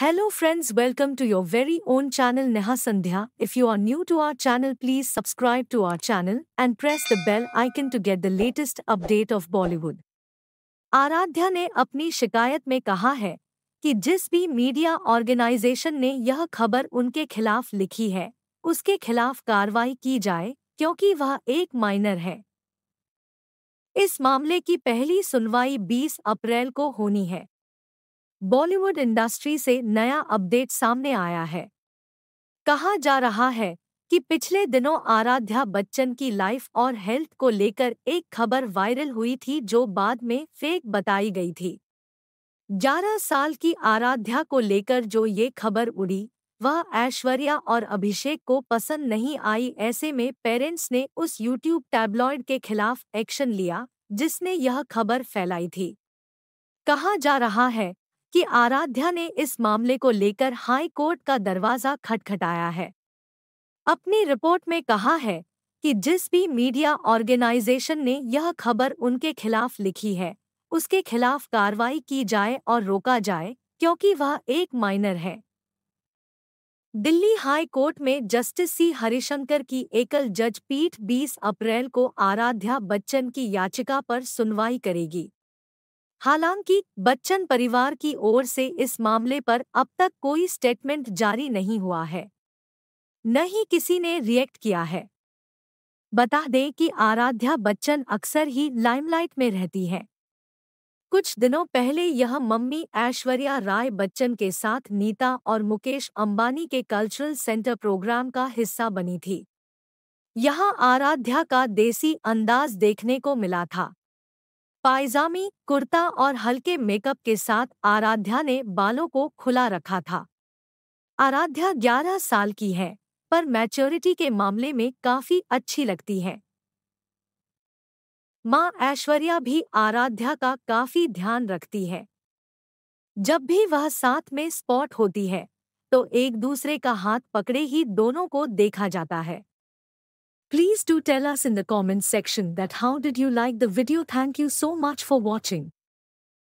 Hello friends, welcome to your very own channel Neha Sandhya. If you are new to our channel, please subscribe to our channel and press the bell icon to get the latest update of Bollywood. Aaradhya ने अपनी शिकायत में कहा है कि जिस भी media organisation ने यह खबर उनके खिलाफ लिखी है उसके खिलाफ कार्रवाई की जाए क्योंकि वह एक माइनर है इस मामले की पहली सुनवाई 20 अप्रैल को होनी है बॉलीवुड इंडस्ट्री से नया अपडेट सामने आया है कहा जा रहा है कि पिछले दिनों आराध्या बच्चन की लाइफ और हेल्थ को लेकर एक खबर वायरल हुई थी जो बाद में फेक बताई गई थी ग्यारह साल की आराध्या को लेकर जो ये खबर उड़ी वह ऐश्वर्या और अभिषेक को पसंद नहीं आई ऐसे में पेरेंट्स ने उस यूट्यूब टैबलॉयड के खिलाफ एक्शन लिया जिसने यह खबर फैलाई थी कहा जा रहा है कि आराध्या ने इस मामले को लेकर हाई कोर्ट का दरवाजा खटखटाया है अपनी रिपोर्ट में कहा है कि जिस भी मीडिया ऑर्गेनाइजेशन ने यह खबर उनके खिलाफ लिखी है उसके खिलाफ कार्रवाई की जाए और रोका जाए क्योंकि वह एक माइनर है दिल्ली हाई कोर्ट में जस्टिस सी हरिशंकर की एकल जज पीठ 20 अप्रैल को आराध्या बच्चन की याचिका पर सुनवाई करेगी हालांकि बच्चन परिवार की ओर से इस मामले पर अब तक कोई स्टेटमेंट जारी नहीं हुआ है न ही किसी ने रिएक्ट किया है बता दें कि आराध्या बच्चन अक्सर ही लाइमलाइट में रहती हैं कुछ दिनों पहले यह मम्मी ऐश्वर्या राय बच्चन के साथ नीता और मुकेश अंबानी के कल्चरल सेंटर प्रोग्राम का हिस्सा बनी थी यहां आराध्या का देसी अंदाज देखने को मिला था पायजामी कुर्ता और हल्के मेकअप के साथ आराध्या ने बालों को खुला रखा था आराध्या 11 साल की है पर मैच्योरिटी के मामले में काफी अच्छी लगती है माँ ऐश्वर्या भी आराध्या का काफी ध्यान रखती है जब भी वह साथ में स्पॉट होती है तो एक दूसरे का हाथ पकड़े ही दोनों को देखा जाता है Please do tell us in the comments section that how did you like the video. Thank you so much for watching.